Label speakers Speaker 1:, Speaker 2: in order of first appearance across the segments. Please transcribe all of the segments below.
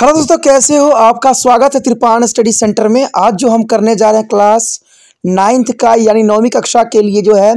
Speaker 1: Hello दोस्तों कैसे हो आपका स्वागत है त्रिपाण स्टडी सेंटर में आज जो हम करने जा रहे हैं क्लास नाइन्थ का यानी नौवीं कक्षा के लिए जो है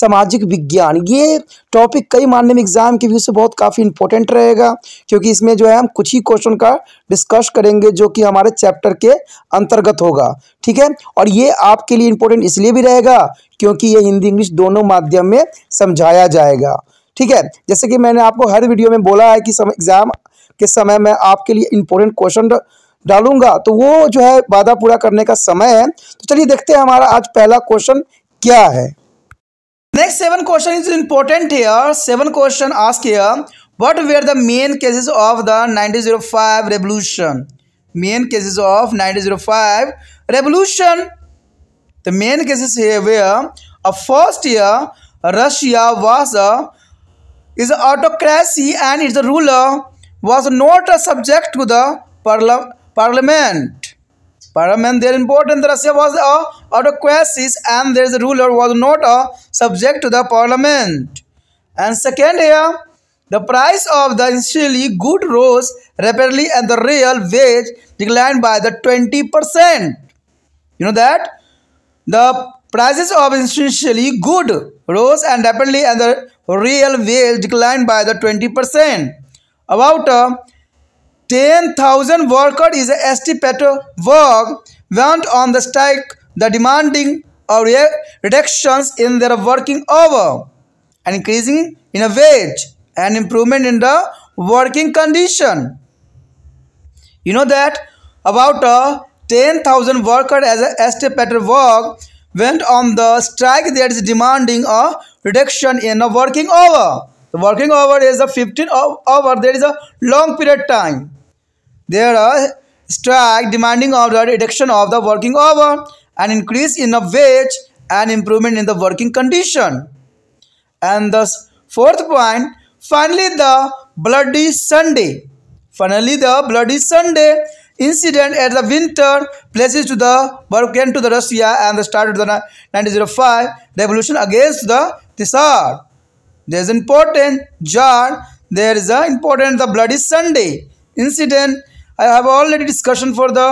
Speaker 1: सामाजिक विज्ञान ये टॉपिक कई मान्य में एग्जाम के व्यू से बहुत काफ़ी इंपॉर्टेंट रहेगा क्योंकि इसमें जो है हम कुछ ही क्वेश्चन का डिस्कस करेंगे जो कि हमारे चैप्टर के अंतर्गत होगा ठीक है और ये आपके लिए इंपॉर्टेंट इसलिए भी रहेगा क्योंकि ये हिंदी इंग्लिश दोनों माध्यम में समझाया जाएगा ठीक है जैसे कि मैंने आपको हर वीडियो में बोला है कि एग्ज़ाम के समय में आपके लिए इंपॉर्टेंट क्वेश्चन डालूंगा तो वो जो है वादा पूरा करने का समय है तो चलिए देखते हैं हमारा आज पहला क्वेश्चन क्या है next seven question is important here seven question ask what were the main causes of the nineteen revolution main causes of nineteen revolution the main causes a first year Russia was a is autocracy and is a ruler was not a subject to the parla parliament. Parliament, their important Russia was a autocracy and their ruler was not a subject to the parliament. And second here, the price of the initially good rose rapidly and the real wage declined by the 20%. You know that? The prices of initially good rose and rapidly and the real wage declined by the 20%. About uh, 10,000 workers is a ST Petro work went on the strike the demanding of reductions in their working hour, increasing in a wage, and improvement in the working condition. You know that about uh, 10,000 workers as a ST Petro work went on the strike that is demanding a reduction in a working hour the working hour is a 15 hour. There is a long period time. There are strike demanding of the reduction of the working hour, an increase in the wage, and improvement in the working condition. And the fourth point, finally the bloody Sunday. Finally the bloody Sunday incident at the winter places to the Balkan to the Russia and the start of the 1905 revolution against the Tsar. there is important jar there is a important the bloody sunday incident i have already discussion for the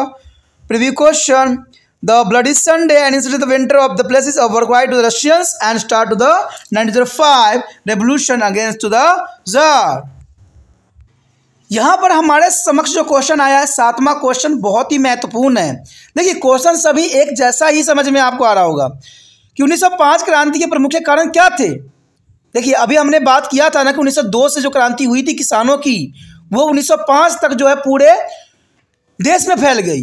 Speaker 1: previous question the bloody sunday and incident the winter of the places of work to the russians and start to the 1905 revolution against to the tsar यहाँ पर हमारे समक्ष जो question आया है सातवां question बहुत ही महत्वपूर्ण है देखिए क्वेश्चन सभी एक जैसा ही समझ में आपको आ रहा होगा कि 1905 क्रांति के प्रमुख कारण क्या थे देखिए अभी हमने बात किया था ना कि 1902 से जो क्रांति हुई थी किसानों की वो 1905 तक जो है पूरे देश में फैल गई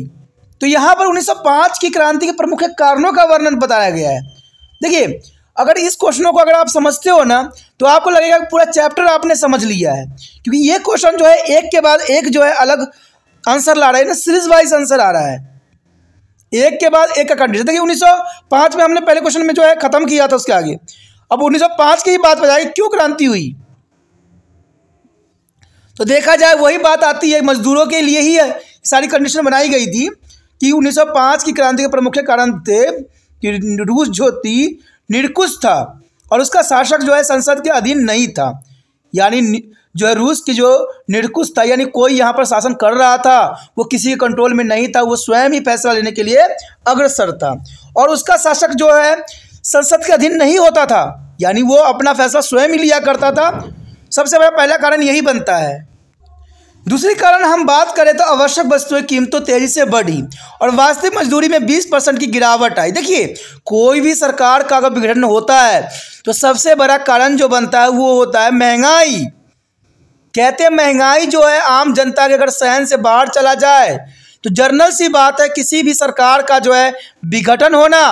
Speaker 1: तो यहाँ पर 1905 की क्रांति के प्रमुख कारणों का वर्णन बताया गया है देखिए अगर इस क्वेश्चनों को अगर आप समझते हो ना तो आपको लगेगा कि पूरा चैप्टर आपने समझ लिया है क्योंकि ये क्वेश्चन जो है एक के बाद एक जो है अलग आंसर ला रहा है ना सीरीज वाइज आंसर आ रहा है एक के बाद एक का कंडीशन देखिए 1905 में हमने पहले क्वेश्चन में जो है खत्म किया था उसके आगे अब 1905 की ही बात बताइए क्यों क्रांति हुई तो देखा जाए वही बात आती है मजदूरों के लिए ही है सारी कंडीशन बनाई गई थी कि 1905 की क्रांति के प्रमुख कारण थे कि रूस जो थी निरकुश था और उसका शासक जो है संसद के अधीन नहीं था यानी जो है रूस की जो निरकुश था यानी कोई यहाँ पर शासन कर रहा था वो किसी के कंट्रोल में नहीं था वो स्वयं ही फैसला लेने के लिए अग्रसर था और उसका शासक जो है संसद के अधीन नहीं होता था यानी वो अपना फैसला स्वयं ही लिया करता था सबसे बड़ा पहला कारण यही बनता है दूसरी कारण हम बात करें तो आवश्यक वस्तुएं कीमतों तो तेजी से बढ़ी और वास्तविक मजदूरी में 20 परसेंट की गिरावट आई देखिए कोई भी सरकार का अगर विघटन होता है तो सबसे बड़ा कारण जो बनता है वो होता है महंगाई कहते हैं महंगाई जो है आम जनता के अगर सहन से बाहर चला जाए तो जर्नल सी बात है किसी भी सरकार का जो है विघटन होना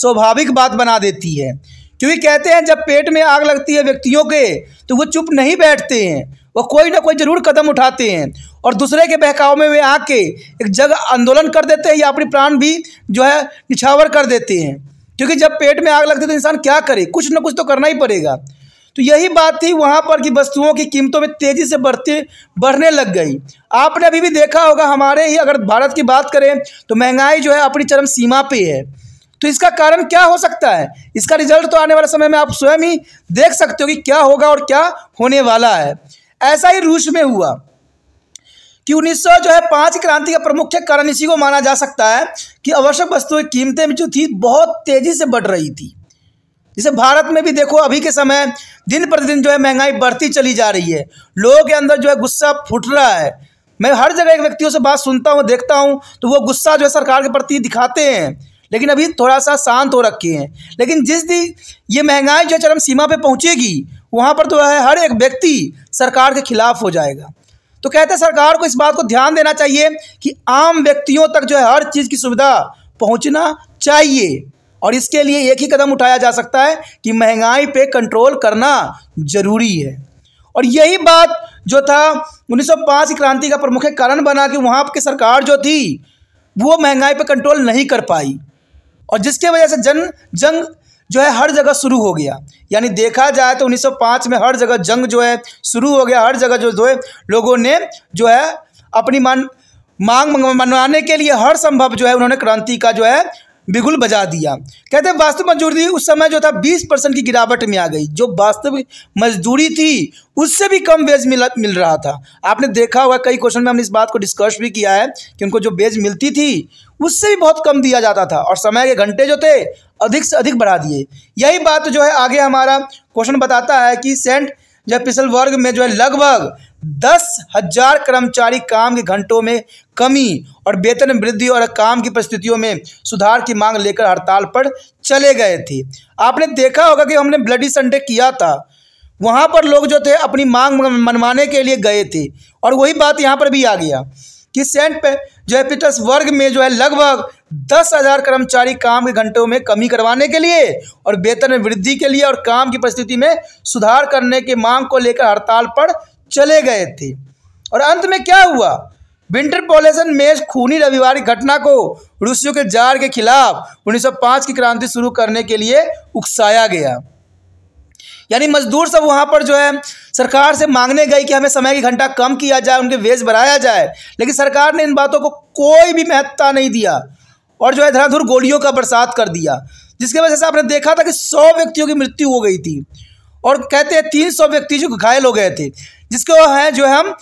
Speaker 1: स्वाभाविक बात बना देती है क्योंकि कहते हैं जब पेट में आग लगती है व्यक्तियों के तो वो चुप नहीं बैठते हैं वो कोई ना कोई जरूर कदम उठाते हैं और दूसरे के बहकाव में वे आके एक जगह आंदोलन कर देते हैं या अपने प्राण भी जो है निछावर कर देते हैं क्योंकि जब पेट में आग लगती है तो इंसान क्या करे कुछ ना कुछ तो करना ही पड़ेगा तो यही बात थी वहाँ पर कि वस्तुओं की कीमतों में तेज़ी से बढ़ते बढ़ने लग गई आपने अभी भी देखा होगा हमारे ही अगर भारत की बात करें तो महंगाई जो है अपनी चरम सीमा पे है तो इसका कारण क्या हो सकता है इसका रिजल्ट तो आने वाले समय में आप स्वयं ही देख सकते हो कि क्या होगा और क्या होने वाला है ऐसा ही रूस में हुआ कि उन्नीस जो है पांच क्रांति का प्रमुख कारण इसी को माना जा सकता है कि आवश्यक की कीमतें जो थी बहुत तेजी से बढ़ रही थी जैसे भारत में भी देखो अभी के समय दिन प्रतिदिन जो है महंगाई बढ़ती चली जा रही है लोगों के अंदर जो है गुस्सा फूट रहा है मैं हर जगह एक व्यक्तियों से बात सुनता हूँ देखता हूँ तो वो गुस्सा जो है सरकार के प्रति दिखाते हैं लेकिन अभी थोड़ा सा शांत हो रखे हैं लेकिन जिस दिन ये महंगाई जो चरम सीमा पे पहुंचेगी वहाँ पर तो है हर एक व्यक्ति सरकार के खिलाफ हो जाएगा तो कहते हैं सरकार को इस बात को ध्यान देना चाहिए कि आम व्यक्तियों तक जो है हर चीज़ की सुविधा पहुँचना चाहिए और इसके लिए एक ही कदम उठाया जा सकता है कि महंगाई पर कंट्रोल करना जरूरी है और यही बात जो था 1905 की क्रांति का प्रमुख कारण बना कि वहाँ की सरकार जो थी वो महंगाई पर कंट्रोल नहीं कर पाई और जिसके वजह से जन जंग जो है हर जगह शुरू हो गया यानी देखा जाए तो 1905 में हर जगह जंग जो है शुरू हो गया हर जगह जो है लोगों ने जो है अपनी मान मांग मनवाने के लिए हर संभव जो है उन्होंने क्रांति का जो है बिगुल बजा दिया कहते वास्तविक मजदूरी उस समय जो था बीस परसेंट की गिरावट में आ गई जो वास्तविक मजदूरी थी उससे भी कम वेज मिला मिल रहा था आपने देखा होगा कई क्वेश्चन में हमने इस बात को डिस्कस भी किया है कि उनको जो वेज मिलती थी उससे भी बहुत कम दिया जाता था और समय के घंटे जो थे अधिक से अधिक बढ़ा दिए यही बात जो है आगे हमारा क्वेश्चन बताता है कि सेंट जब पिछल वर्ग में जो है लगभग दस हजार कर्मचारी काम के घंटों में कमी और वेतन वृद्धि और काम की परिस्थितियों में सुधार की मांग लेकर हड़ताल पर चले गए थे आपने देखा होगा कि हमने ब्लडी संडे किया था वहाँ पर लोग जो थे अपनी मांग मनवाने के लिए गए थे और वही बात यहाँ पर भी आ गया कि सेंट पे जो है वर्ग में जो है लगभग दस हजार कर्मचारी काम के घंटों में कमी करवाने के लिए और वेतन में वृद्धि के लिए और काम की परिस्थिति में सुधार करने की मांग को लेकर हड़ताल पर चले गए थे और अंत में क्या हुआ विंटर पॉलेसन मेज खूनी रविवार की घटना को रूसियों के जार के खिलाफ 1905 की क्रांति शुरू करने के लिए उकसाया गया यानी मजदूर सब वहाँ पर जो है सरकार से मांगने गई कि हमें समय की घंटा कम किया जाए उनके वेज बढ़ाया जाए लेकिन सरकार ने इन बातों को कोई भी महत्ता नहीं दिया और जो है धराधुर गोलियों का बरसात कर दिया जिसकी वजह से आपने देखा था कि सौ व्यक्तियों की मृत्यु हो गई थी और कहते हैं तीन सौ व्यक्ति जो घायल हो गए थे जिसको है जो है हम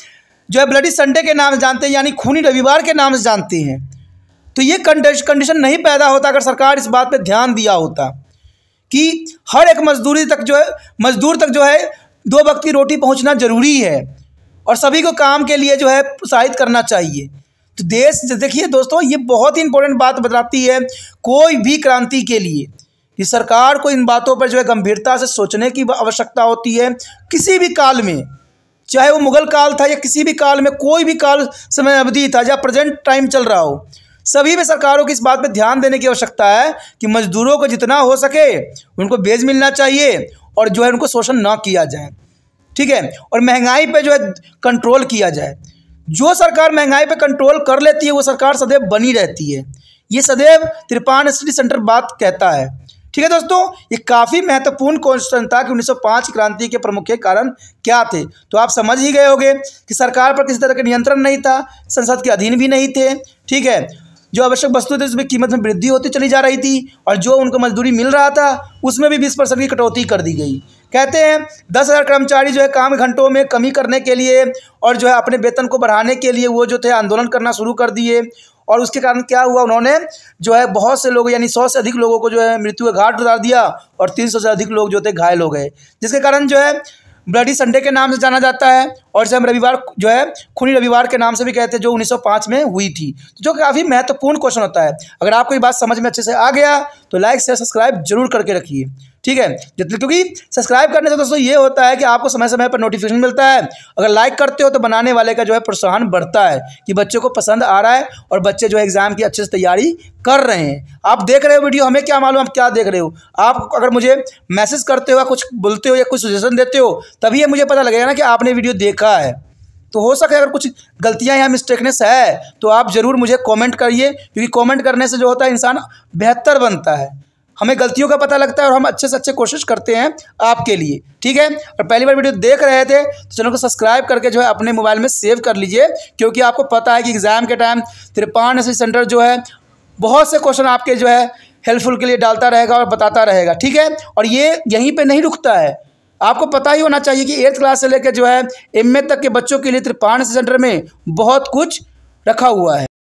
Speaker 1: जो है ब्लडी संडे के नाम से जानते हैं यानी खूनी रविवार के नाम से जानते हैं तो ये कंडीशन नहीं पैदा होता अगर सरकार इस बात पर ध्यान दिया होता कि हर एक मजदूरी तक जो है मजदूर तक जो है दो वक्त की रोटी पहुँचना ज़रूरी है और सभी को काम के लिए जो है प्रोत्साहित करना चाहिए तो देश देखिए दोस्तों ये बहुत ही इंपॉर्टेंट बात बताती है कोई भी क्रांति के लिए कि सरकार को इन बातों पर जो है गंभीरता से सोचने की आवश्यकता होती है किसी भी काल में चाहे वो मुगल काल था या किसी भी काल में कोई भी काल समय अवधि था या प्रेजेंट टाइम चल रहा हो सभी में सरकारों की इस बात पर ध्यान देने की आवश्यकता है कि मजदूरों को जितना हो सके उनको बेज मिलना चाहिए और जो है उनको शोषण ना किया जाए ठीक है और महंगाई पर जो है कंट्रोल किया जाए जो सरकार महंगाई पे कंट्रोल कर लेती है वो सरकार सदैव बनी रहती है ये सदैव त्रिपान स्टडी सेंटर बात कहता है ठीक है दोस्तों ये काफ़ी महत्वपूर्ण क्वेश्चन था कि 1905 क्रांति के प्रमुख कारण क्या थे तो आप समझ ही गए होंगे कि सरकार पर किसी तरह का नियंत्रण नहीं था संसद के अधीन भी नहीं थे ठीक है जो आवश्यक वस्तु थी उसमें कीमत में वृद्धि होती चली जा रही थी और जो उनको मजदूरी मिल रहा था उसमें भी बीस परसेंट की कटौती कर दी गई कहते हैं दस हज़ार कर्मचारी जो है काम घंटों में कमी करने के लिए और जो है अपने वेतन को बढ़ाने के लिए वो जो थे आंदोलन करना शुरू कर दिए और उसके कारण क्या हुआ उन्होंने जो है बहुत से लोग यानी सौ से अधिक लोगों को जो है मृत्यु का घाट उतार दिया और तीन सौ से अधिक लोग जो थे घायल हो गए जिसके कारण जो है ब्लडी संडे के नाम से जाना जाता है और इसे हम रविवार जो है खूनी रविवार के नाम से भी कहते हैं जो 1905 में हुई थी जो काफ़ी महत्वपूर्ण क्वेश्चन होता है अगर आपको ये बात समझ में अच्छे से आ गया तो लाइक शेयर सब्सक्राइब जरूर करके रखिए ठीक है जितने क्योंकि सब्सक्राइब करने से तो दोस्तों ये होता है कि आपको समय समय पर नोटिफिकेशन मिलता है अगर लाइक करते हो तो बनाने वाले का जो है प्रोत्साहन बढ़ता है कि बच्चों को पसंद आ रहा है और बच्चे जो है एग्ज़ाम की अच्छे से तैयारी कर रहे हैं आप देख रहे हो वीडियो हमें क्या मालूम आप क्या देख रहे हो आप अगर मुझे मैसेज करते हो या कुछ बोलते हो या कुछ सजेशन देते हो तभी ये मुझे पता लगेगा ना कि आपने वीडियो देखा है तो हो सके अगर कुछ गलतियां या मिस्टेकनेस है तो आप ज़रूर मुझे कमेंट करिए क्योंकि कमेंट करने से जो होता है इंसान बेहतर बनता है हमें गलतियों का पता लगता है और हम अच्छे से अच्छे कोशिश करते हैं आपके लिए ठीक है और पहली बार वीडियो देख रहे थे तो चैनल को सब्सक्राइब करके जो है अपने मोबाइल में सेव कर लीजिए क्योंकि आपको पता है कि एग्ज़ाम के टाइम त्रिपान एस सेंटर जो है बहुत से क्वेश्चन आपके जो है हेल्पफुल के लिए डालता रहेगा और बताता रहेगा ठीक है और ये यहीं पर नहीं रुकता है आपको पता ही होना चाहिए कि एट्थ क्लास से लेकर जो है एम तक के बच्चों के लिए त्रिपाण सेंटर में बहुत कुछ रखा हुआ है